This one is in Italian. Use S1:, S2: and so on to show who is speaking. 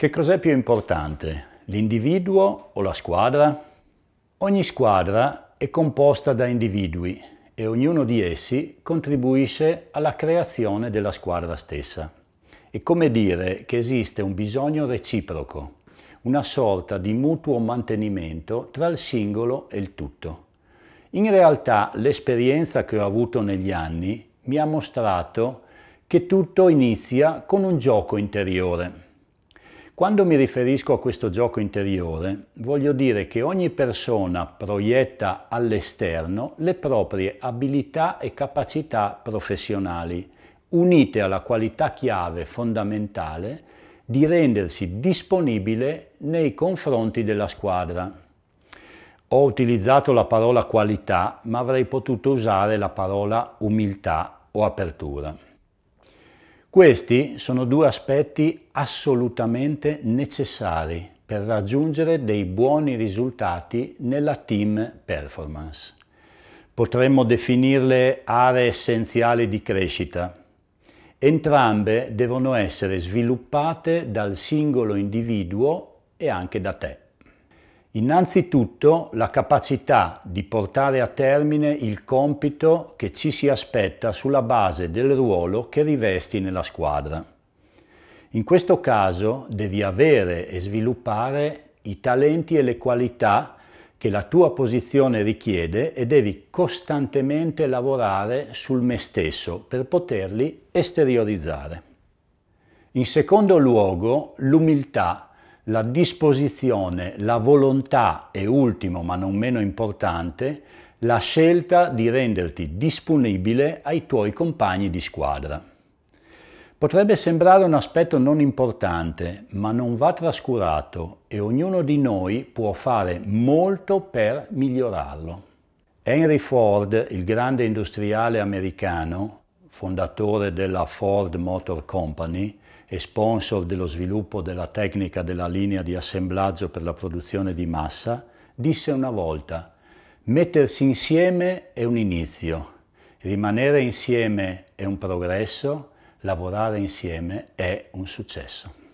S1: Che cos'è più importante, l'individuo o la squadra? Ogni squadra è composta da individui e ognuno di essi contribuisce alla creazione della squadra stessa. È come dire che esiste un bisogno reciproco, una sorta di mutuo mantenimento tra il singolo e il tutto. In realtà l'esperienza che ho avuto negli anni mi ha mostrato che tutto inizia con un gioco interiore quando mi riferisco a questo gioco interiore, voglio dire che ogni persona proietta all'esterno le proprie abilità e capacità professionali, unite alla qualità chiave fondamentale di rendersi disponibile nei confronti della squadra. Ho utilizzato la parola qualità, ma avrei potuto usare la parola umiltà o apertura. Questi sono due aspetti assolutamente necessari per raggiungere dei buoni risultati nella team performance. Potremmo definirle aree essenziali di crescita. Entrambe devono essere sviluppate dal singolo individuo e anche da te. Innanzitutto la capacità di portare a termine il compito che ci si aspetta sulla base del ruolo che rivesti nella squadra. In questo caso devi avere e sviluppare i talenti e le qualità che la tua posizione richiede e devi costantemente lavorare sul me stesso per poterli esteriorizzare. In secondo luogo, l'umiltà la disposizione, la volontà e ultimo ma non meno importante, la scelta di renderti disponibile ai tuoi compagni di squadra. Potrebbe sembrare un aspetto non importante, ma non va trascurato e ognuno di noi può fare molto per migliorarlo. Henry Ford, il grande industriale americano, fondatore della Ford Motor Company e sponsor dello sviluppo della tecnica della linea di assemblaggio per la produzione di massa, disse una volta Mettersi insieme è un inizio, rimanere insieme è un progresso, lavorare insieme è un successo.